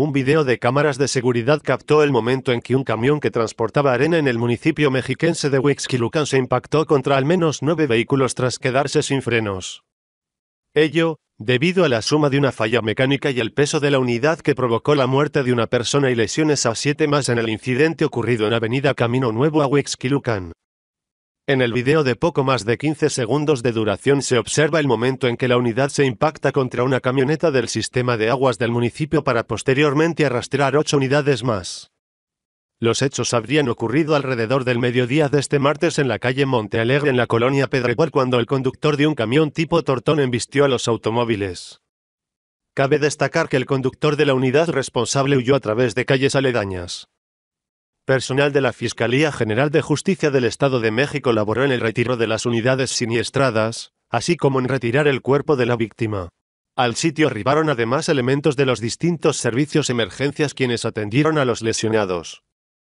Un video de cámaras de seguridad captó el momento en que un camión que transportaba arena en el municipio mexiquense de Huixquilucan se impactó contra al menos nueve vehículos tras quedarse sin frenos. Ello, debido a la suma de una falla mecánica y el peso de la unidad que provocó la muerte de una persona y lesiones a siete más en el incidente ocurrido en Avenida Camino Nuevo a Huixquilucan. En el video de poco más de 15 segundos de duración se observa el momento en que la unidad se impacta contra una camioneta del sistema de aguas del municipio para posteriormente arrastrar ocho unidades más. Los hechos habrían ocurrido alrededor del mediodía de este martes en la calle Montealegre en la colonia Pedregual cuando el conductor de un camión tipo tortón embistió a los automóviles. Cabe destacar que el conductor de la unidad responsable huyó a través de calles aledañas. Personal de la Fiscalía General de Justicia del Estado de México laboró en el retiro de las unidades siniestradas, así como en retirar el cuerpo de la víctima. Al sitio arribaron además elementos de los distintos servicios emergencias quienes atendieron a los lesionados.